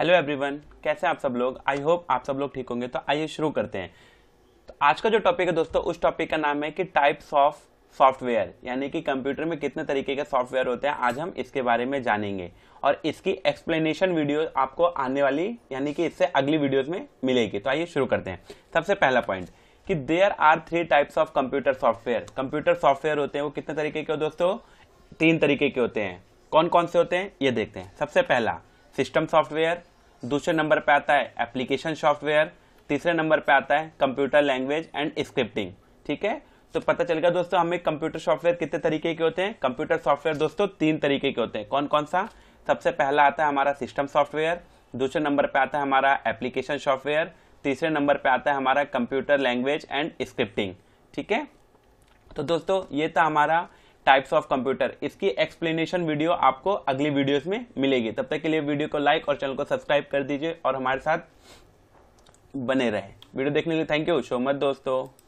hello everyone कैसे हैं आप सब लोग आई होप आप सब लोग ठीक होंगे तो आइए शुरू करते हैं तो आज का जो टॉपिक है दोस्तों उस टॉपिक का नाम है कि टाइप्स ऑफ सॉफ्टवेयर यानी कि कंप्यूटर में कितने तरीके के सॉफ्टवेयर होते हैं आज हम इसके बारे में जानेंगे और इसकी एक्सप्लेनेशन वीडियो आपको आने वाली यानी कि इससे अगली वीडियो में मिलेगी तो आइए शुरू करते हैं सबसे पहला पॉइंट कि there are three types of computer software computer software होते हैं वो कितने तरीके के दोस्तों तीन तरीके के होते हैं कौन कौन से होते हैं ये देखते हैं सबसे पहला सिस्टम सॉफ्टवेयर दूसरे नंबर पे आता है एप्लीकेशन सॉफ्टवेयर तीसरे नंबर पे आता है कंप्यूटर लैंग्वेज एंड स्क्रिप्टिंग ठीक है तो पता चल गया दोस्तों हमें कंप्यूटर सॉफ्टवेयर कितने तरीके के होते हैं कंप्यूटर सॉफ्टवेयर दोस्तों तीन तरीके के होते हैं कौन कौन सा सबसे पहला आता है हमारा सिस्टम सॉफ्टवेयर दूसरे नंबर पे आता है हमारा एप्लीकेशन सॉफ्टवेयर तीसरे नंबर पे आता है हमारा कंप्यूटर लैंग्वेज एंड स्क्रिप्टिंग ठीक है तो दोस्तों ये था हमारा टाइप्स ऑफ कंप्यूटर इसकी एक्सप्लेनेशन वीडियो आपको अगली वीडियोस में मिलेगी तब तक के लिए वीडियो को लाइक और चैनल को सब्सक्राइब कर दीजिए और हमारे साथ बने रहें वीडियो देखने के लिए थैंक यू सो मच दोस्तों